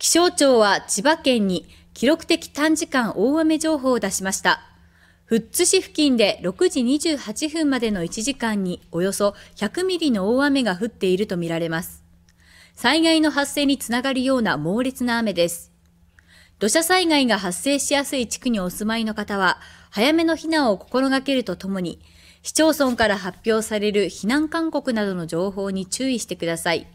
気象庁は千葉県に記録的短時間大雨情報を出しました。富津市付近で6時28分までの1時間におよそ100ミリの大雨が降っているとみられます。災害の発生につながるような猛烈な雨です。土砂災害が発生しやすい地区にお住まいの方は、早めの避難を心がけるとともに、市町村から発表される避難勧告などの情報に注意してください。